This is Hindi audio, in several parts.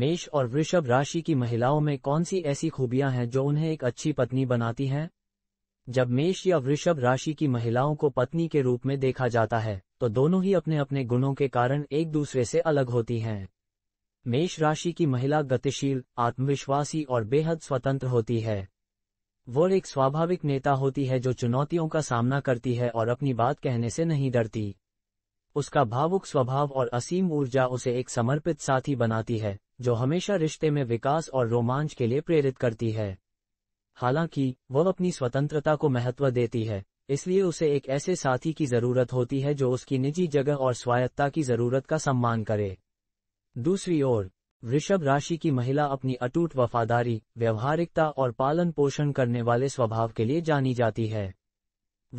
मेष और वृषभ राशि की महिलाओं में कौन सी ऐसी खूबियां हैं जो उन्हें एक अच्छी पत्नी बनाती हैं जब मेष या वृषभ राशि की महिलाओं को पत्नी के रूप में देखा जाता है तो दोनों ही अपने अपने गुणों के कारण एक दूसरे से अलग होती हैं मेष राशि की महिला गतिशील आत्मविश्वासी और बेहद स्वतंत्र होती है वो एक स्वाभाविक नेता होती है जो चुनौतियों का सामना करती है और अपनी बात कहने से नहीं डरती उसका भावुक स्वभाव और असीम ऊर्जा उसे एक समर्पित साथी बनाती है जो हमेशा रिश्ते में विकास और रोमांच के लिए प्रेरित करती है हालांकि वह अपनी स्वतंत्रता को महत्व देती है इसलिए उसे एक ऐसे साथी की जरूरत होती है जो उसकी निजी जगह और स्वायत्ता की जरूरत का सम्मान करे दूसरी ओर वृषभ राशि की महिला अपनी अटूट वफादारी व्यवहारिकता और पालन पोषण करने वाले स्वभाव के लिए जानी जाती है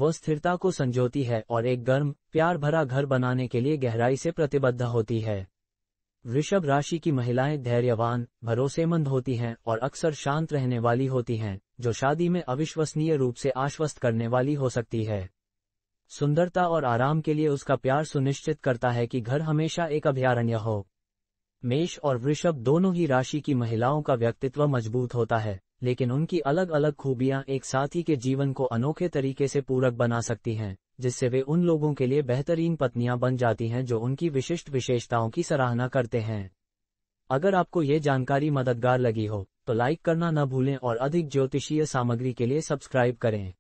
वह स्थिरता को संजोती है और एक गर्म प्यार भरा घर बनाने के लिए गहराई से प्रतिबद्ध होती है वृषभ राशि की महिलाएं धैर्यवान भरोसेमंद होती हैं और अक्सर शांत रहने वाली होती हैं जो शादी में अविश्वसनीय रूप से आश्वस्त करने वाली हो सकती है सुंदरता और आराम के लिए उसका प्यार सुनिश्चित करता है कि घर हमेशा एक अभ्यारण्य हो मेष और वृषभ दोनों ही राशि की महिलाओं का व्यक्तित्व मजबूत होता है लेकिन उनकी अलग अलग खूबियां एक साथी के जीवन को अनोखे तरीके से पूरक बना सकती हैं जिससे वे उन लोगों के लिए बेहतरीन पत्नियां बन जाती हैं जो उनकी विशिष्ट विशेषताओं की सराहना करते हैं अगर आपको ये जानकारी मददगार लगी हो तो लाइक करना न भूलें और अधिक ज्योतिषीय सामग्री के लिए सब्सक्राइब करें